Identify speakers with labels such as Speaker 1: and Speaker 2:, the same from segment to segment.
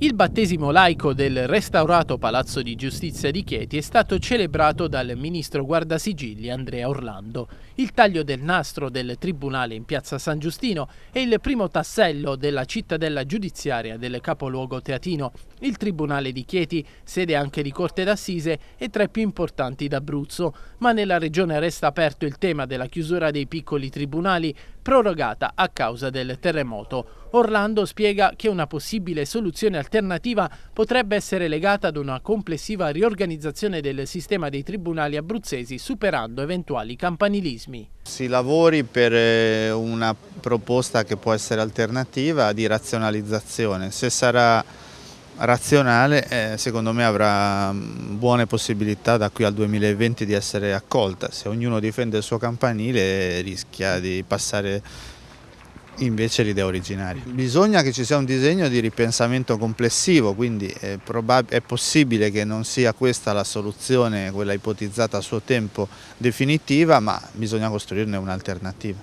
Speaker 1: Il battesimo laico del restaurato Palazzo di Giustizia di Chieti è stato celebrato dal ministro guardasigilli Andrea Orlando. Il taglio del nastro del tribunale in piazza San Giustino è il primo tassello della cittadella giudiziaria del capoluogo teatino. Il tribunale di Chieti, sede anche di Corte d'Assise, è tra i più importanti d'Abruzzo, ma nella regione resta aperto il tema della chiusura dei piccoli tribunali prorogata a causa del terremoto Orlando spiega che una possibile soluzione alternativa potrebbe essere legata ad una complessiva riorganizzazione del sistema dei tribunali abruzzesi superando eventuali campanilismi.
Speaker 2: Si lavori per eh, una proposta che può essere alternativa di razionalizzazione. Se sarà razionale eh, secondo me avrà mm, buone possibilità da qui al 2020 di essere accolta, se ognuno difende il suo campanile rischia di passare invece l'idea originaria. Bisogna che ci sia un disegno di ripensamento complessivo, quindi è, è, possibile che non sia questa la soluzione, quella ipotizzata a suo tempo definitiva, ma bisogna costruirne un'alternativa.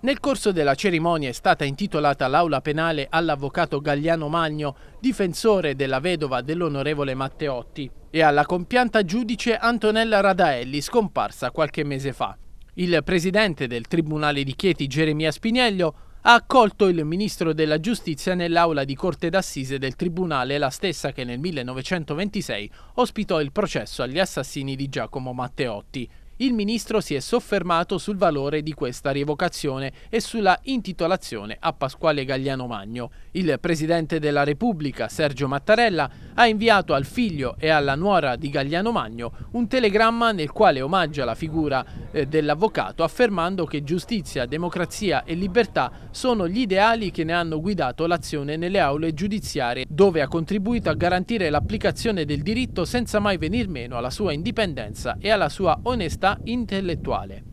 Speaker 1: Nel corso della cerimonia è stata intitolata l'aula penale all'avvocato Gagliano Magno, difensore della vedova dell'onorevole Matteotti, e alla compianta giudice Antonella Radaelli, scomparsa qualche mese fa. Il presidente del Tribunale di Chieti, Geremia Spinello, ha accolto il ministro della giustizia nell'aula di corte d'assise del tribunale, la stessa che nel 1926 ospitò il processo agli assassini di Giacomo Matteotti. Il ministro si è soffermato sul valore di questa rievocazione e sulla intitolazione a Pasquale Gagliano Magno. Il presidente della Repubblica, Sergio Mattarella, ha inviato al figlio e alla nuora di Gagliano Magno un telegramma nel quale omaggia la figura eh, dell'avvocato affermando che giustizia, democrazia e libertà sono gli ideali che ne hanno guidato l'azione nelle aule giudiziarie dove ha contribuito a garantire l'applicazione del diritto senza mai venir meno alla sua indipendenza e alla sua onestà intellettuale.